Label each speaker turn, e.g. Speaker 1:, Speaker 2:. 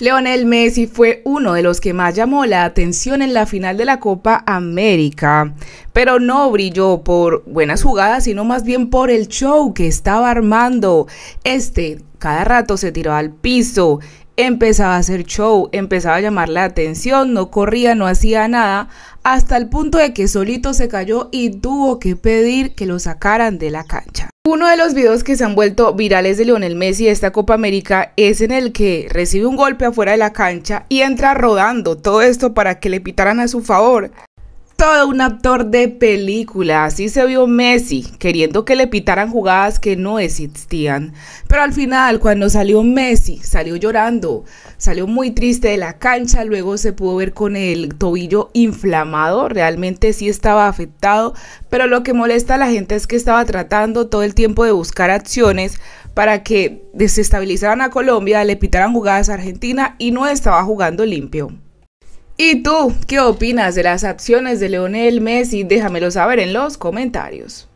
Speaker 1: Leonel Messi fue uno de los que más llamó la atención en la final de la Copa América, pero no brilló por buenas jugadas, sino más bien por el show que estaba armando. Este cada rato se tiró al piso, empezaba a hacer show, empezaba a llamar la atención, no corría, no hacía nada, hasta el punto de que solito se cayó y tuvo que pedir que lo sacaran de la cancha. Uno de los videos que se han vuelto virales de Lionel Messi de esta Copa América es en el que recibe un golpe afuera de la cancha y entra rodando, todo esto para que le pitaran a su favor todo un actor de película. Así se vio Messi, queriendo que le pitaran jugadas que no existían. Pero al final, cuando salió Messi, salió llorando, salió muy triste de la cancha, luego se pudo ver con el tobillo inflamado, realmente sí estaba afectado, pero lo que molesta a la gente es que estaba tratando todo el tiempo de buscar acciones para que desestabilizaran a Colombia, le pitaran jugadas a Argentina y no estaba jugando limpio. ¿Y tú qué opinas de las acciones de Leonel Messi? Déjamelo saber en los comentarios.